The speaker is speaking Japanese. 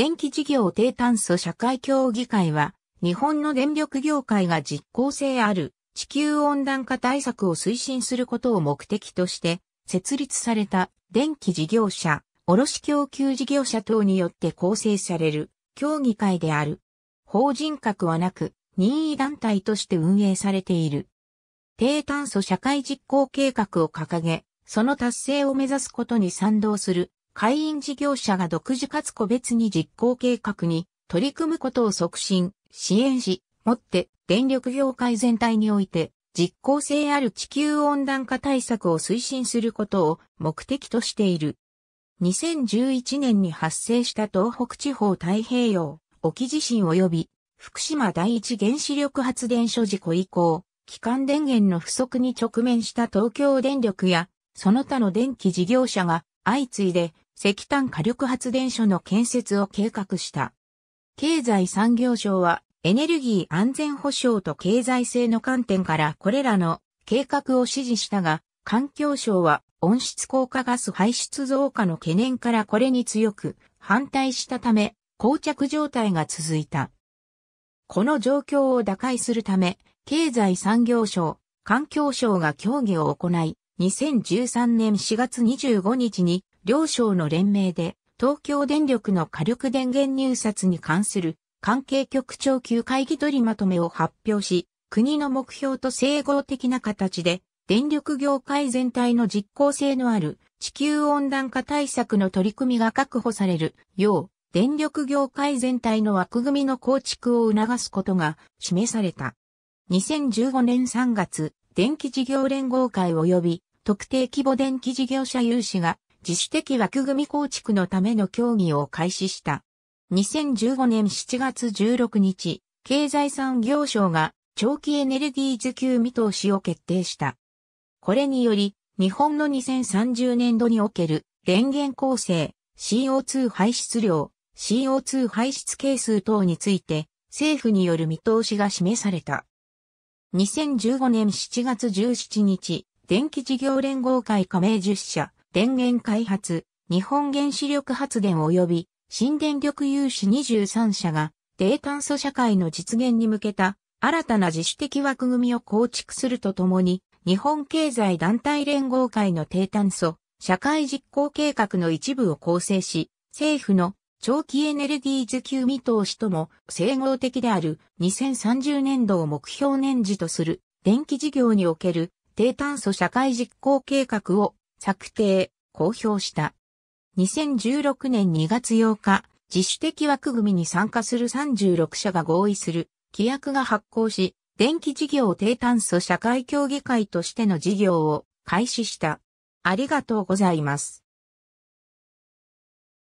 電気事業低炭素社会協議会は、日本の電力業界が実効性ある地球温暖化対策を推進することを目的として、設立された電気事業者、卸供給事業者等によって構成される協議会である。法人格はなく、任意団体として運営されている。低炭素社会実行計画を掲げ、その達成を目指すことに賛同する会員事業者が独自かつ個別に実行計画に取り組むことを促進、支援し、もって電力業界全体において実効性ある地球温暖化対策を推進することを目的としている。2011年に発生した東北地方太平洋沖地震及び福島第一原子力発電所事故以降、基幹電源の不足に直面した東京電力やその他の電気事業者が相次いで石炭火力発電所の建設を計画した。経済産業省はエネルギー安全保障と経済性の観点からこれらの計画を支持したが、環境省は温室効果ガス排出増加の懸念からこれに強く反対したため、膠着状態が続いた。この状況を打開するため、経済産業省、環境省が協議を行い、2013年4月25日に両省の連名で、東京電力の火力電源入札に関する関係局長級会議取りまとめを発表し、国の目標と整合的な形で、電力業界全体の実効性のある地球温暖化対策の取り組みが確保されるよう、電力業界全体の枠組みの構築を促すことが示された。2015年3月、電気事業連合会及び特定規模電気事業者有志が自主的枠組み構築のための協議を開始した。2015年7月16日、経済産業省が長期エネルギー需給見通しを決定した。これにより、日本の2030年度における電源構成、CO2 排出量、CO2 排出係数等について政府による見通しが示された。2015年7月17日、電気事業連合会加盟10社、電源開発、日本原子力発電及び新電力融資23社が低炭素社会の実現に向けた新たな自主的枠組みを構築するとともに日本経済団体連合会の低炭素社会実行計画の一部を構成し政府の長期エネルギー需給見通しとも整合的である2030年度を目標年次とする電気事業における低炭素社会実行計画を策定、公表した。2016年2月8日、自主的枠組みに参加する36社が合意する、規約が発行し、電気事業低炭素社会協議会としての事業を開始した。ありがとうございます。